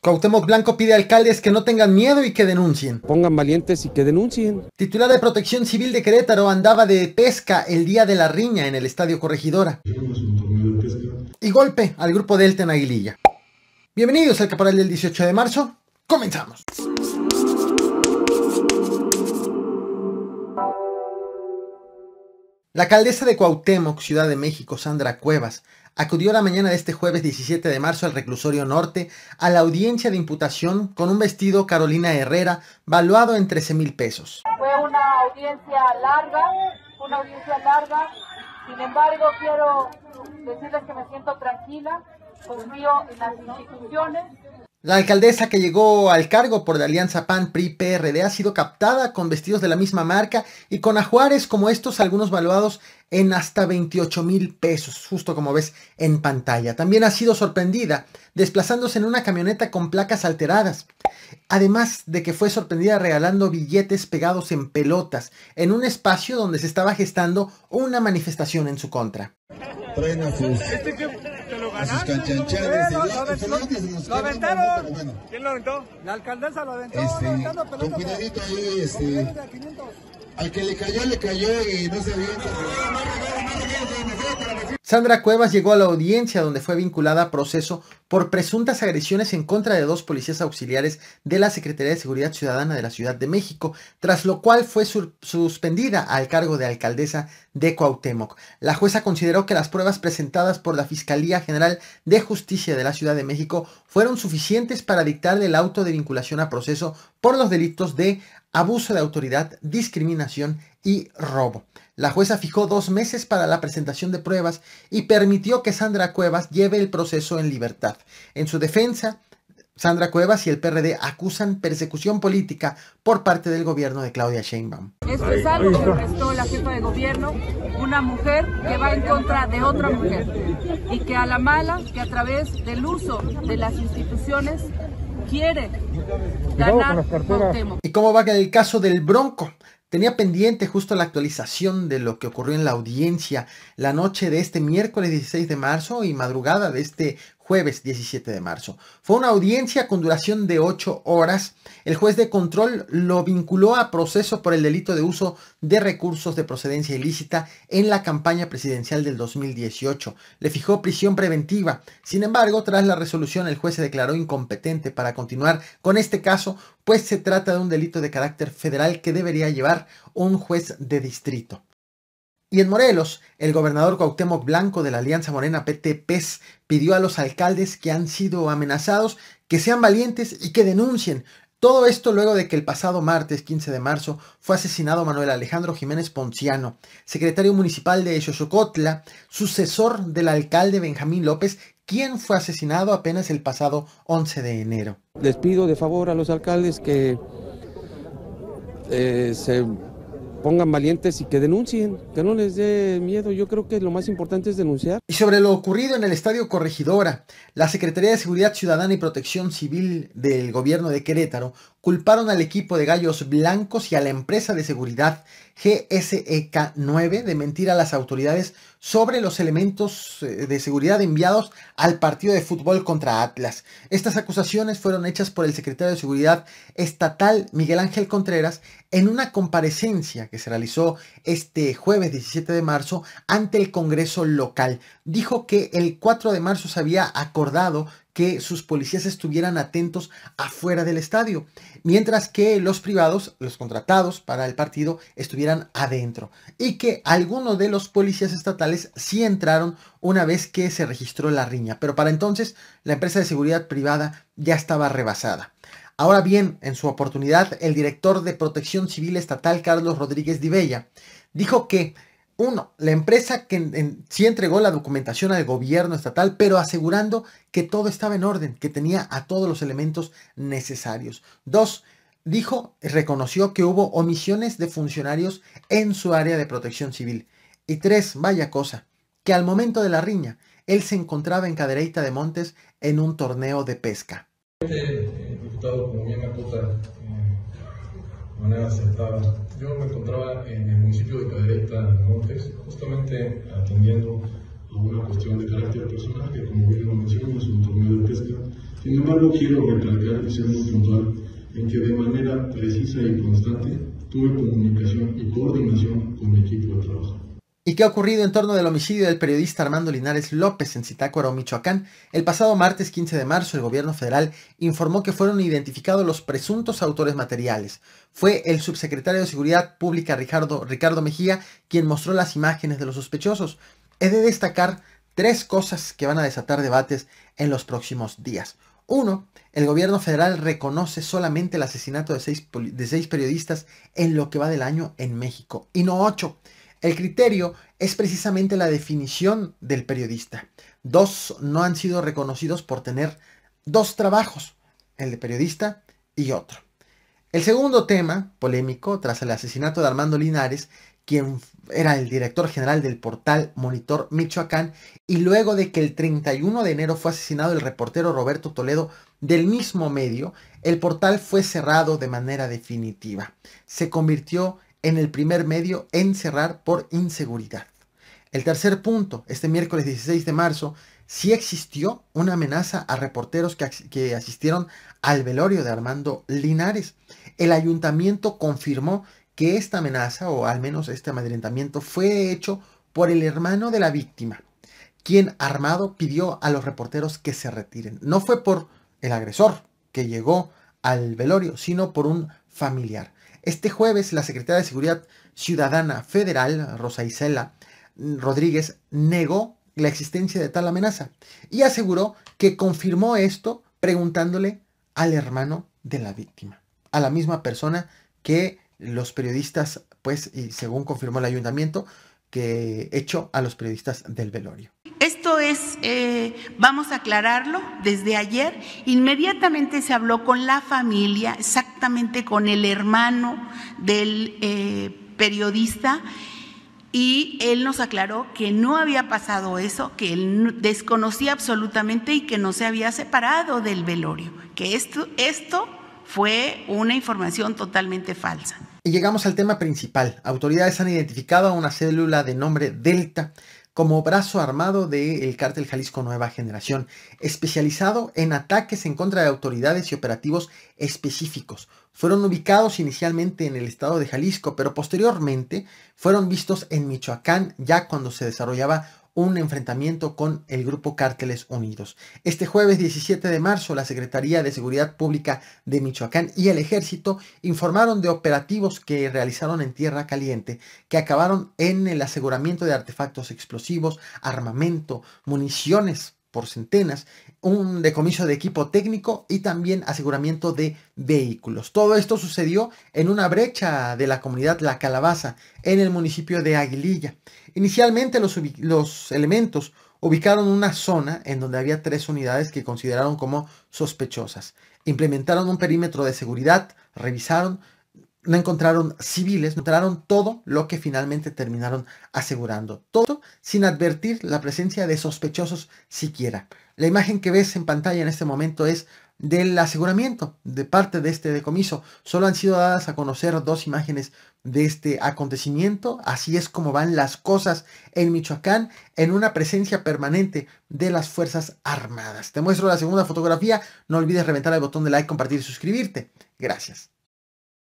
Cuauhtémoc Blanco pide a alcaldes que no tengan miedo y que denuncien. Pongan valientes y que denuncien. Titular de Protección Civil de Querétaro andaba de pesca el día de la riña en el Estadio Corregidora. Y golpe al grupo Delta en Aguililla. Bienvenidos al Caporal del 18 de marzo. Comenzamos. La alcaldesa de Cuauhtémoc, Ciudad de México, Sandra Cuevas, acudió la mañana de este jueves 17 de marzo al reclusorio norte a la audiencia de imputación con un vestido Carolina Herrera valuado en 13 mil pesos. Fue una audiencia larga, una audiencia larga, sin embargo quiero decirles que me siento tranquila, confío en las instituciones, la alcaldesa que llegó al cargo por la alianza PAN-PRI-PRD ha sido captada con vestidos de la misma marca y con ajuares como estos, algunos valuados en hasta 28 mil pesos, justo como ves en pantalla. También ha sido sorprendida desplazándose en una camioneta con placas alteradas. Además de que fue sorprendida regalando billetes pegados en pelotas en un espacio donde se estaba gestando una manifestación en su contra a sus canchanchanes. lo, aventaron. ¿Quién lo aventó? La alcaldesa lo aventó. Este, con cuidadito ahí, este. Al que le cayó, le cayó y no se avienta. Sandra Cuevas llegó a la audiencia donde fue vinculada a proceso por presuntas agresiones en contra de dos policías auxiliares de la Secretaría de Seguridad Ciudadana de la Ciudad de México, tras lo cual fue suspendida al cargo de alcaldesa de Cuauhtémoc. La jueza consideró que las pruebas presentadas por la Fiscalía General de Justicia de la Ciudad de México fueron suficientes para dictarle el auto de vinculación a proceso por los delitos de abuso de autoridad, discriminación y robo. La jueza fijó dos meses para la presentación de pruebas y permitió que Sandra Cuevas lleve el proceso en libertad. En su defensa, Sandra Cuevas y el PRD acusan persecución política por parte del gobierno de Claudia Sheinbaum. Esto es algo que prestó la jefa de gobierno, una mujer que va en contra de otra mujer y que a la mala, que a través del uso de las instituciones quiere ganar ¿Y cómo va el caso del Bronco? Tenía pendiente justo la actualización de lo que ocurrió en la audiencia la noche de este miércoles 16 de marzo y madrugada de este jueves 17 de marzo. Fue una audiencia con duración de 8 horas. El juez de control lo vinculó a proceso por el delito de uso de recursos de procedencia ilícita en la campaña presidencial del 2018. Le fijó prisión preventiva. Sin embargo, tras la resolución, el juez se declaró incompetente para continuar con este caso, pues se trata de un delito de carácter federal que debería llevar un juez de distrito. Y en Morelos, el gobernador Cuauhtémoc Blanco de la Alianza Morena PT-PES pidió a los alcaldes que han sido amenazados que sean valientes y que denuncien. Todo esto luego de que el pasado martes 15 de marzo fue asesinado Manuel Alejandro Jiménez Ponciano, secretario municipal de Xochocotla, sucesor del alcalde Benjamín López, quien fue asesinado apenas el pasado 11 de enero. Les pido de favor a los alcaldes que eh, se pongan valientes y que denuncien, que no les dé miedo. Yo creo que lo más importante es denunciar. Y sobre lo ocurrido en el Estadio Corregidora, la Secretaría de Seguridad Ciudadana y Protección Civil del gobierno de Querétaro culparon al equipo de Gallos Blancos y a la empresa de seguridad GSEK 9 de mentir a las autoridades sobre los elementos eh, de seguridad enviados al partido de fútbol contra Atlas. Estas acusaciones fueron hechas por el secretario de Seguridad Estatal Miguel Ángel Contreras en una comparecencia que se realizó este jueves 17 de marzo ante el Congreso local. Dijo que el 4 de marzo se había acordado que sus policías estuvieran atentos afuera del estadio, mientras que los privados, los contratados para el partido, estuvieran adentro y que algunos de los policías estatales sí entraron una vez que se registró la riña, pero para entonces la empresa de seguridad privada ya estaba rebasada. Ahora bien, en su oportunidad, el director de Protección Civil Estatal, Carlos Rodríguez Dibella, dijo que, uno, la empresa que sí entregó la documentación al gobierno estatal, pero asegurando que todo estaba en orden, que tenía a todos los elementos necesarios. Dos, dijo, reconoció que hubo omisiones de funcionarios en su área de protección civil. Y tres, vaya cosa, que al momento de la riña, él se encontraba en Cadereita de Montes en un torneo de pesca diputado, eh, como bien acota, eh, manera yo me encontraba en el municipio de Cadereyta Montes, justamente atendiendo a una cuestión de carácter personal que, como bien lo mencionamos, es un torneo de pesca. Sin embargo, quiero recalcar y ser muy puntual en que de manera precisa y constante tuve comunicación y coordinación con mi equipo de trabajo y qué ha ocurrido en torno del homicidio del periodista Armando Linares López en Zitácuaro, Michoacán. El pasado martes 15 de marzo, el gobierno federal informó que fueron identificados los presuntos autores materiales. Fue el subsecretario de Seguridad Pública Ricardo, Ricardo Mejía quien mostró las imágenes de los sospechosos. He de destacar tres cosas que van a desatar debates en los próximos días. Uno, el gobierno federal reconoce solamente el asesinato de seis, de seis periodistas en lo que va del año en México, y no ocho. El criterio es precisamente la definición del periodista. Dos no han sido reconocidos por tener dos trabajos, el de periodista y otro. El segundo tema polémico, tras el asesinato de Armando Linares, quien era el director general del portal Monitor Michoacán, y luego de que el 31 de enero fue asesinado el reportero Roberto Toledo del mismo medio, el portal fue cerrado de manera definitiva. Se convirtió en en el primer medio encerrar por inseguridad. El tercer punto, este miércoles 16 de marzo, sí existió una amenaza a reporteros que, que, asistieron al velorio de Armando Linares. El ayuntamiento confirmó que esta amenaza, o al menos este amedrentamiento, fue hecho por el hermano de la víctima, quien armado pidió a los reporteros que se retiren. No fue por el agresor que llegó al velorio, sino por un familiar. Este jueves, la secretaria de Seguridad Ciudadana Federal, Rosa Isela Rodríguez, negó la existencia de tal amenaza y aseguró que confirmó esto preguntándole al hermano de la víctima, a la misma persona que los periodistas, pues, y según confirmó el ayuntamiento, que hecho a los periodistas del velorio es, eh, vamos a aclararlo, desde ayer inmediatamente se habló con la familia, exactamente con el hermano del eh, periodista, y él nos aclaró que no había pasado eso, que él desconocía absolutamente y que no se había separado del velorio, que esto, esto fue una información totalmente falsa. Y llegamos al tema principal. Autoridades han identificado a una célula de nombre Delta como brazo armado del cártel Jalisco Nueva Generación, especializado en ataques en contra de autoridades y operativos específicos. Fueron ubicados inicialmente en el estado de Jalisco, pero posteriormente fueron vistos en Michoacán ya cuando se desarrollaba un enfrentamiento con el grupo Cárteles Unidos. Este jueves 17 de marzo, la Secretaría de Seguridad Pública de Michoacán y el Ejército informaron de operativos que realizaron en Tierra Caliente, que acabaron en el aseguramiento de artefactos explosivos, armamento, municiones por centenas, un decomiso de equipo técnico y también aseguramiento de vehículos. Todo esto sucedió en una brecha de la comunidad La Calabaza, en el municipio de Aguililla. Inicialmente los, elementos ubicaron una zona en donde había tres unidades que consideraron como sospechosas. Implementaron un perímetro de seguridad, revisaron, no encontraron civiles, no encontraron todo lo que finalmente terminaron asegurando. Todo sin advertir la presencia de sospechosos siquiera. La imagen que ves en pantalla en este momento es del aseguramiento de parte de este decomiso. Solo han sido dadas a conocer dos imágenes de este acontecimiento. Así es como van las cosas en Michoacán en una presencia permanente de las Fuerzas Armadas. Te muestro la segunda fotografía. No olvides reventar el botón de like, compartir y suscribirte. Gracias.